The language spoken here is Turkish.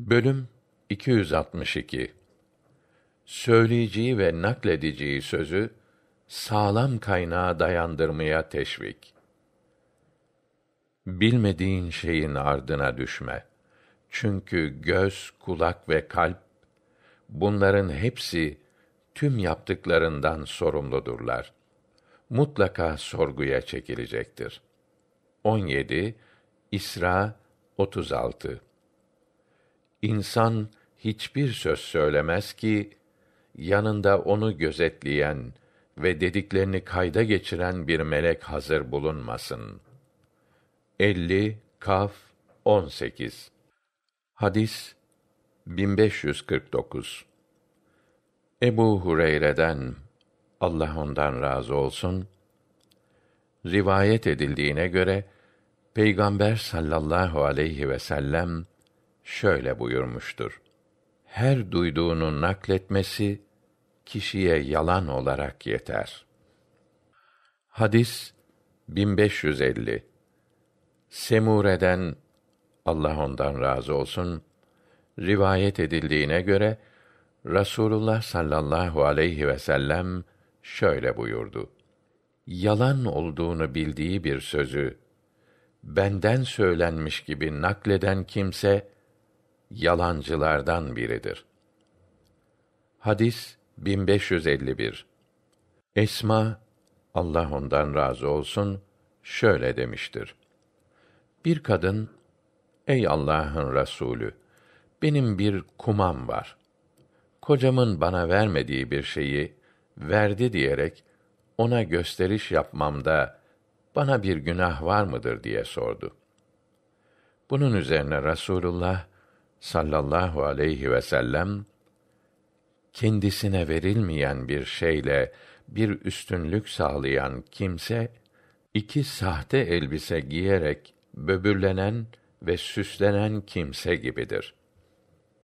Bölüm 262 Söyleyiciyi ve naklediciyi sözü sağlam kaynağa dayandırmaya teşvik. Bilmediğin şeyin ardına düşme. Çünkü göz, kulak ve kalp bunların hepsi tüm yaptıklarından sorumludurlar. Mutlaka sorguya çekilecektir. 17 İsra 36 İnsan hiçbir söz söylemez ki yanında onu gözetleyen ve dediklerini kayda geçiren bir melek hazır bulunmasın. 50 Kaf 18 Hadis 1549 Ebu Hureyre'den Allah ondan razı olsun rivayet edildiğine göre Peygamber sallallahu aleyhi ve sellem şöyle buyurmuştur. Her duyduğunu nakletmesi kişiye yalan olarak yeter. Hadis 1550 Semure'den Allah ondan razı olsun rivayet edildiğine göre Rasulullah sallallahu aleyhi ve sellem şöyle buyurdu. Yalan olduğunu bildiği bir sözü benden söylenmiş gibi nakleden kimse yalancılardan biridir. Hadis 1551. Esma Allah ondan razı olsun şöyle demiştir. Bir kadın Ey Allah'ın Resulü benim bir kumam var. Kocamın bana vermediği bir şeyi verdi diyerek ona gösteriş yapmamda bana bir günah var mıdır diye sordu. Bunun üzerine Rasulullah sallallahu aleyhi ve sellem kendisine verilmeyen bir şeyle bir üstünlük sağlayan kimse iki sahte elbise giyerek böbürlenen ve süslenen kimse gibidir.